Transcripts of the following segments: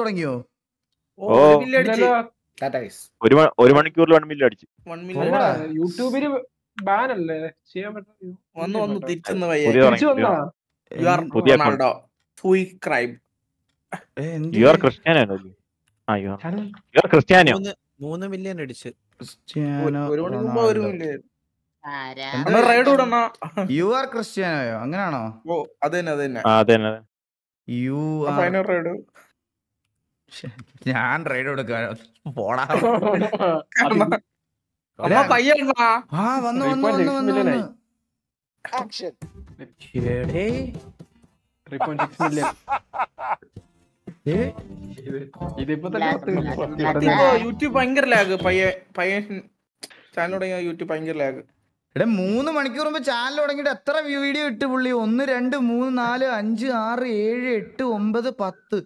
തുടങ്ങിയോ ഓ ഒരു മണിക്കൂറിൽ വൺ മില്യൺ അടിച്ചു യൂട്യൂബിൽ ബാൻ അല്ലേ ചെയ്യാൻ പറ്റും വന്നു വന്നു തിരിച്ചെന്ന് വയ്യ മൂന്ന് മില്യൺ അടിച്ചു ഒരു മണിക്കൂർ ഒരു മില്യൺ യു ആർ ക്രിസ്ത്യാനോയോ അങ്ങനാണോ യു ഞാൻ റൈഡ് കൊടുക്കാനോ പോടാ യൂട്യൂബ് ഭയങ്കര ലാഗ് പയ്യ പയ്യൻ ചാനൽ തുടങ്ങിയ യൂട്യൂബ് ഭയങ്കര ലാഗ് എടാ മൂന്ന് മണിക്കൂർ മുമ്പ് ചാനൽ തുടങ്ങിയിട്ട് എത്ര വീഡിയോ ഇട്ട് പുള്ളി ഒന്ന് രണ്ട് മൂന്ന് നാല് അഞ്ച് ആറ് ഏഴ് എട്ട് ഒമ്പത് പത്ത്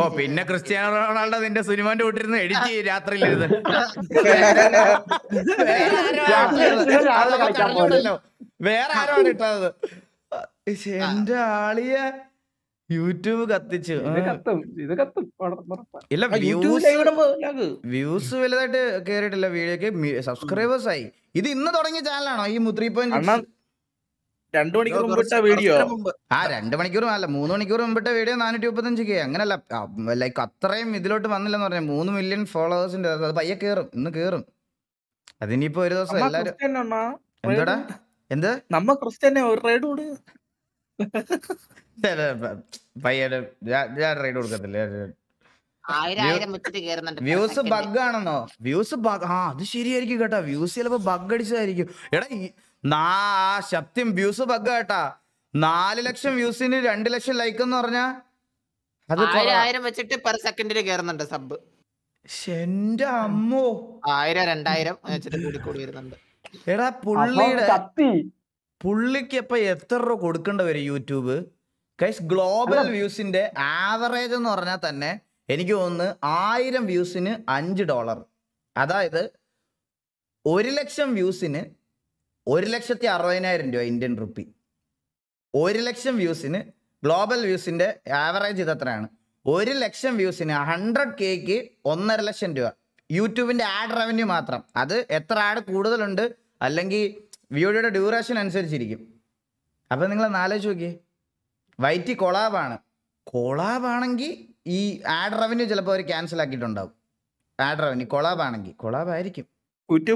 ഓ പിന്നെ ക്രിസ്ത്യാനോ റൊണാൾഡോ നിന്റെ സിനിമാന്റെ വീട്ടിരുന്ന് എഡിറ്റ് ചെയ്യും രാത്രി വേറെ ആരോ ഇട്ടത് എന്റെ ആളിയെ യൂട്യൂബ് കത്തിച്ചു ഇല്ല വ്യൂസ് വ്യൂസ് വലുതായിട്ട് കേറിയിട്ടില്ല വീഡിയോക്ക് സബ്സ്ക്രൈബേഴ്സ് ആയി ഇത് ഇന്ന് തുടങ്ങിയ ചാനലാണോ ഈ ത്രീ പോയിന്റ് രണ്ടു മണിക്കൂർ മുമ്പിട്ട വീഡിയോ ആ രണ്ട് മണിക്കൂർ അല്ല മൂന്ന് മണിക്കൂർ മുമ്പിട്ട വീഡിയോ നാനൂറ്റി മുപ്പത്തഞ്ച് കെ അങ്ങനല്ല ലൈക്ക് അത്രയും ഇതിലോട്ട് വന്നില്ലെന്ന് പറഞ്ഞാൽ മൂന്ന് മില്യൺ ഫോളോവേഴ്സിന്റെ അത് പയ്യെ കേറും ഇന്ന് കേറും അതിനിപ്പോ ഒരു ദിവസം എല്ലാരും എന്തോടാ എന്ത് നമ്മ ക്രിസ്ത്യൻ ഒരു റൈഡ് പയ്യന് ഞാൻ റൈഡ് കൊടുക്കത്തില്ല വ്യൂസ് ബഗ് ആണെന്നോ വ്യൂസ് ബഗ് ആ അത് ശരിയായിരിക്കും കേട്ടോ വ്യൂസ് ചിലപ്പോ ബഗ് അടിച്ചതായിരിക്കും എടാ നാ ശബ്ദം വ്യൂസ് ബഗ് കേട്ടാ നാല് ലക്ഷം വ്യൂസിന് രണ്ട് ലക്ഷം ലൈക്ക് എന്ന് പറഞ്ഞാ ആയിരം വെച്ചിട്ട് പെർ സെക്കൻഡില് കേറുന്നുണ്ട് സബ് എന്റെ അമ്മോ ആയിരം രണ്ടായിരം വെച്ചിട്ട് കൂടി കൂടി വരുന്നുണ്ട് എടാ പുള്ളിയുടെ പുള്ളിക്ക് ഇപ്പൊ എത്ര രൂപ കൊടുക്കേണ്ട വരും യൂട്യൂബ് കൈസ് ഗ്ലോബൽ വ്യൂസിന്റെ ആവറേജ് എന്ന് പറഞ്ഞാൽ തന്നെ എനിക്ക് ഒന്ന് ആയിരം വ്യൂസിന് അഞ്ച് ഡോളർ അതായത് ഒരു ലക്ഷം വ്യൂസിന് ഒരു ലക്ഷത്തി അറുപതിനായിരം രൂപ ഇന്ത്യൻ റുപ്പി ഒരു ലക്ഷം വ്യൂസിന് ഗ്ലോബൽ വ്യൂസിന്റെ ആവറേജ് ഇതത്രയാണ് ഒരു ലക്ഷം വ്യൂസിന് ഹൺഡ്രഡ് കെക്ക് ഒന്നര ലക്ഷം രൂപ യൂട്യൂബിന്റെ ആഡ് റവന്യൂ മാത്രം അത് എത്ര ആഡ് കൂടുതലുണ്ട് അല്ലെങ്കിൽ വീഡിയോയുടെ ഡ്യൂറേഷൻ അനുസരിച്ചിരിക്കും അപ്പം നിങ്ങൾ നാലോചിച്ച് നോക്കിയേ വൈറ്റ് കൊളാബാണ് കൊളാബാണെങ്കിൽ ഈ ആഡ് റവന്യൂ ചിലപ്പോൾ അവർ ക്യാൻസൽ ആക്കിയിട്ടുണ്ടാവും ആഡ് റവന്യൂ കൊളാബാണെങ്കിൽ കൊളാബായിരിക്കും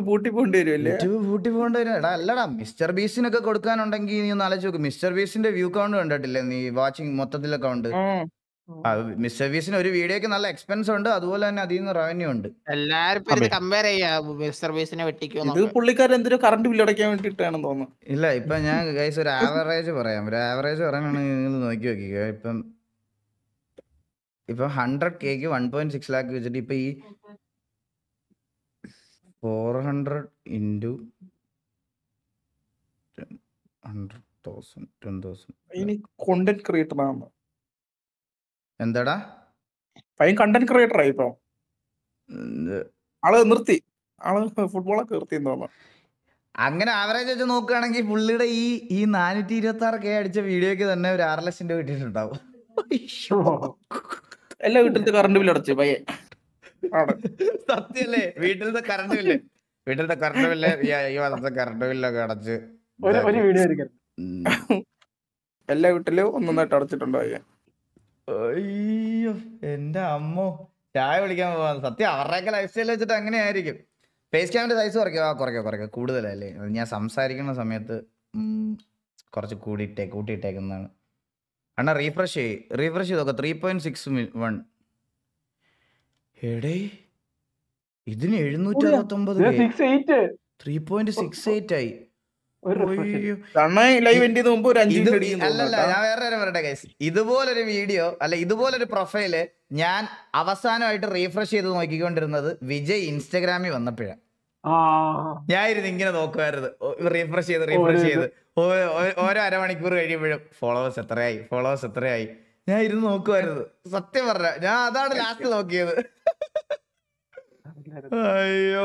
പൂട്ടി പോകേണ്ടി വരും പൂട്ടി പോകേണ്ടി വരും എടാ അല്ലടാ മിസ്റ്റർ ബീസിനൊക്കെ കൊടുക്കാനുണ്ടെങ്കിൽ നീ ഒന്ന് ആലോചിച്ച് നോക്കും മിസ്റ്റർ ബീസിന്റെ വ്യൂ കൗണ്ട് കണ്ടിട്ടില്ലേ നീ വാച്ചിങ് മൊത്തത്തിലൊക്കെ ഉണ്ട് മിസ്റ്റർ സർവീസിന് ഒരു വീഡിയോക്ക് നല്ല എക്സ്പെൻസ് ഉണ്ട് അതുപോലെ തന്നെ അതിൽ നിന്ന് റവന്യൂ ഉണ്ട് എല്ലാവരും ഇല്ല ഇപ്പൊ ഞാൻ ഗൈസ് ഒരു ആവറേജ് പറയാം ഒരു ആവറേജ് പറയാനാണെങ്കിൽ നിങ്ങൾ നോക്കി നോക്കിക്കുക ഇപ്പം ഇപ്പൊ hundred K one point six lakh വെച്ചിട്ട് ഇപ്പൊ ഈ four hundred into hundred thousand ten thousand content creator ആണോ എന്താടാ പയ്യൻ കണ്ടന്റ് ക്രിയേറ്റർ ആയി ഇപ്പൊ ആള് നിർത്തി ആള് ഫുട്ബോളൊക്കെ നിർത്തി അങ്ങനെ ആവറേജ് വെച്ച് നോക്കുകയാണെങ്കിൽ പുള്ളിയുടെ ഈ ഈ നാനൂറ്റി ഇരുപത്തി ആറ് കെ അടിച്ച വീഡിയോക്ക് തന്നെ ഒരു ആറ് ലക്ഷം രൂപ കിട്ടിയിട്ടുണ്ടാവും എല്ലാ വീട്ടിലത്തെ കറണ്ട് ബില്ല് അടച്ചു പയ്യെ സത്യല്ലേ വീട്ടിലത്തെ കറണ്ട് ബില്ല് വീട്ടിലത്തെ കറണ്ട് ബില്ല് ഈ മാസത്തെ കറണ്ട് ബില്ലൊക്കെ അടച്ച് എല്ലാ വീട്ടിലും ഒന്നൊന്നായിട്ട് അടച്ചിട്ടുണ്ടോ പയ്യെ അയ്യോ എന്റെ അമ്മോ ചായ വിളിക്കാൻ പോവാ സത്യം അവരുടെയൊക്കെ ലൈഫ് സ്റ്റൈൽ വെച്ചിട്ട് അങ്ങനെയായിരിക്കും ഫേസ് ക്യാമിന്റെ സൈസ് കുറയ്ക്കുക കുറയ്ക്കുക കുറയ്ക്കുക കൂടുതലല്ലേ ഞാൻ സംസാരിക്കുന്ന സമയത്ത് കുറച്ച് കൂടിയിട്ടേ കൂട്ടിയിട്ടേക്കുന്നതാണ് അണ്ണാ റീഫ്രഷ് ചെയ് റീഫ്രഷ് ചെയ്ത് നോക്കാം ത്രീ പോയിന്റ് സിക്സ് വൺ എടേ ഇതിന് എഴുന്നൂറ്റി അറുപത്തി ഒമ്പത് ത്രീ പോയിന്റ് സിക്സ് എയ്റ്റ് ആയി ഞാൻ വേറെ ഇതുപോലൊരു വീഡിയോ അല്ല ഇതുപോലൊരു പ്രൊഫൈല് ഞാൻ അവസാനമായിട്ട് റീഫ്രഷ് ചെയ്ത് നോക്കിക്കൊണ്ടിരുന്നത് വിജയ് ഇൻസ്റ്റഗ്രാമിൽ വന്നപ്പോഴാണ് ഞാനിരുന്ന് ഇങ്ങനെ നോക്കുമായിരുന്നു റീഫ്രഷ് ചെയ്ത് റീഫ്രഷ് ചെയ്ത് ഓരോ അരമണിക്കൂർ കഴിയുമ്പോഴും ഫോളോവേഴ്സ് എത്രയായി ഫോളോവേഴ്സ് എത്രയായി ഞാൻ ഇരുന്ന് നോക്കുമായിരുന്നു സത്യം പറഞ്ഞ ഞാൻ അതാണ് ലാസ്റ്റ് നോക്കിയത് അയ്യോ